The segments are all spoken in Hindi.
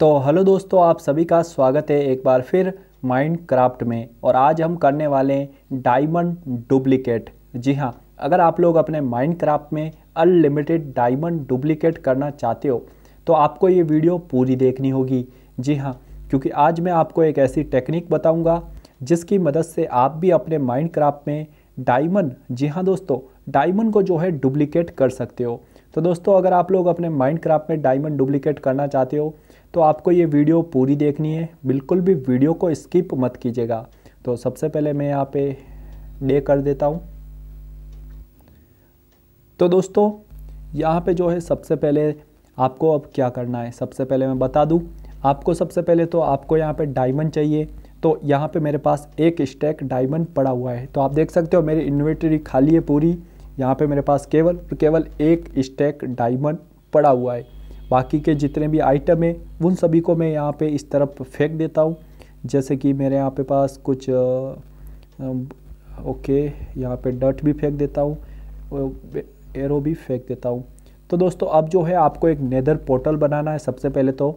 तो हेलो दोस्तों आप सभी का स्वागत है एक बार फिर माइंड क्राफ्ट में और आज हम करने वाले हैं डायमंड डुप्लीकेट जी हाँ अगर आप लोग अपने माइंड क्राफ्ट में अनलिमिटेड डायमंड डुप्लीकेट करना चाहते हो तो आपको ये वीडियो पूरी देखनी होगी जी हाँ क्योंकि आज मैं आपको एक ऐसी टेक्निक बताऊँगा जिसकी मदद से आप भी अपने माइंड क्राफ्ट में डायमंड जी हाँ दोस्तों डायमंड को जो है डुप्लीकेट कर सकते हो तो दोस्तों अगर आप लोग अपने माइंड क्राफ्ट में डायमंड डुप्लीकेट करना चाहते हो तो आपको ये वीडियो पूरी देखनी है बिल्कुल भी वीडियो को स्किप मत कीजिएगा तो सबसे पहले मैं यहाँ पे डे कर देता हूँ तो दोस्तों यहाँ पे जो है सबसे पहले आपको अब क्या करना है सबसे पहले मैं बता दूँ आपको सबसे पहले तो आपको यहाँ पे डायमंड चाहिए तो यहाँ पर मेरे पास एक स्टैक डायमंड पड़ा हुआ है तो आप देख सकते हो मेरी इन्वेटरी खाली है पूरी यहाँ पे मेरे पास केवल और केवल एक स्टैक डायमंड पड़ा हुआ है बाकी के जितने भी आइटम हैं उन सभी को मैं यहाँ पे इस तरफ फेंक देता हूँ जैसे कि मेरे यहाँ पे पास कुछ ओके यहाँ पे डट भी फेंक देता हूँ एरो भी फेंक देता हूँ तो दोस्तों अब जो है आपको एक नेदर पोर्टल बनाना है सबसे पहले तो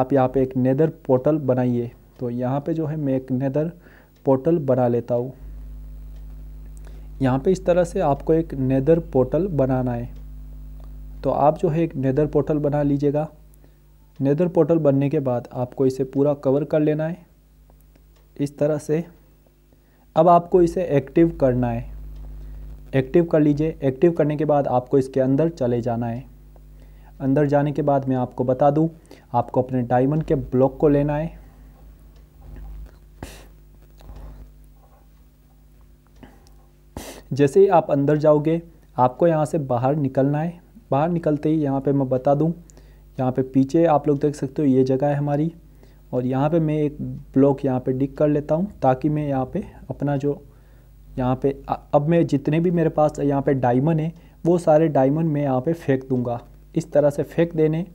आप यहाँ पर एक नेदर पोर्टल बनाइए तो यहाँ पर जो है मैं एक नेदर पोर्टल बना लेता हूँ यहाँ पे इस तरह से आपको एक नेदर पोर्टल बनाना है तो आप जो है एक नेदर पोर्टल बना लीजिएगा नेदर पोर्टल बनने के बाद आपको इसे पूरा कवर कर लेना है इस तरह से अब आपको इसे एक्टिव करना है एक्टिव कर लीजिए एक्टिव करने के बाद आपको इसके अंदर चले जाना है अंदर जाने के बाद मैं आपको बता दूँ आपको अपने डायमंड के ब्लॉक को लेना है जैसे ही आप अंदर जाओगे आपको यहाँ से बाहर निकलना है बाहर निकलते ही यहाँ पे मैं बता दूँ यहाँ पे पीछे आप लोग देख सकते हो ये जगह है हमारी और यहाँ पे मैं एक ब्लॉक यहाँ पे डिक कर लेता हूँ ताकि मैं यहाँ पे अपना जो यहाँ पे अब मैं जितने भी मेरे पास यहाँ पे डायमंड है वो सारे डायमंड मैं यहाँ पे फेंक दूँगा इस तरह से फेंक देने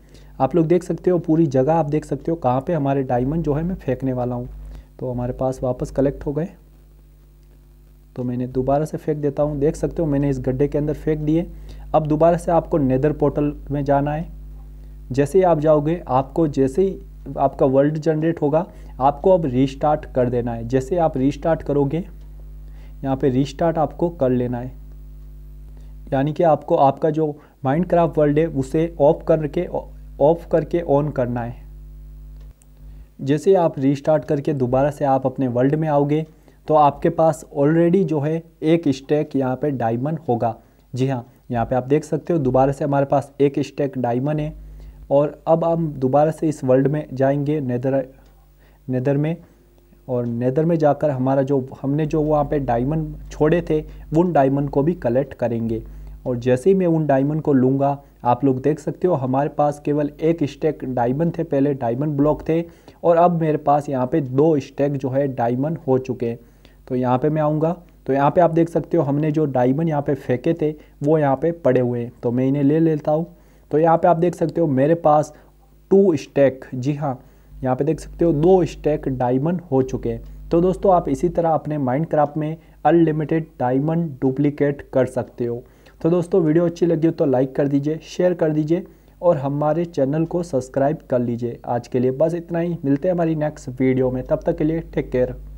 आप लोग देख सकते हो पूरी जगह आप देख सकते हो कहाँ पे हमारे डायमंड जो है मैं फेंकने वाला हूँ तो हमारे पास वापस कलेक्ट हो गए तो मैंने दोबारा से फेंक देता हूँ देख सकते हो मैंने इस गड्ढे के अंदर फेंक दिए अब दोबारा से आपको नेदर पोर्टल में जाना है जैसे ही आप जाओगे आपको जैसे ही आपका वर्ल्ड जनरेट होगा आपको अब रीस्टार्ट कर देना है जैसे आप रीस्टार्ट करोगे यहाँ पे रीस्टार्ट आपको कर लेना है यानी कि आपको आपका जो माइंड क्राफ्ट वर्ल्ड है उसे ऑफ करके ऑफ करके ऑन करना है जैसे आप रीस्टार्ट करके दोबारा से आप अपने वर्ल्ड में आओगे तो आपके पास ऑलरेडी जो है एक स्टैक यहाँ पे डायमंड होगा जी हाँ यहाँ पे आप देख सकते हो दोबारा से हमारे पास एक स्टैक डायमंड है और अब हम दोबारा से इस वर्ल्ड में जाएंगे नेदर नेदर में और नेदर में जाकर हमारा जो हमने जो वहाँ पे डायमंड छोड़े थे उन डायमंड को भी कलेक्ट करेंगे और जैसे ही मैं उन डायमंड को लूँगा आप लोग देख सकते हो हमारे पास केवल एक स्टैक डायमंड थे पहले डायमंड ब्लॉक थे और अब मेरे पास यहाँ पे दो स्टैक जो है डायमंड हो चुके हैं तो यहाँ पे मैं आऊँगा तो यहाँ पे आप देख सकते हो हमने जो डायमंड यहाँ पे फेंके थे वो यहाँ पे पड़े हुए हैं तो मैं इन्हें ले लेता हूँ तो यहाँ पे आप देख सकते हो मेरे पास टू स्टैक जी हाँ यहाँ पे देख सकते हो दो स्टैक डायमंड हो चुके हैं तो दोस्तों आप इसी तरह अपने क्राफ्ट में अनलिमिटेड डायमंड डुप्लीकेट कर सकते हो तो दोस्तों वीडियो अच्छी लगी हो तो लाइक कर दीजिए शेयर कर दीजिए और हमारे चैनल को सब्सक्राइब कर लीजिए आज के लिए बस इतना ही मिलते हैं हमारी नेक्स्ट वीडियो में तब तक के लिए टेक केयर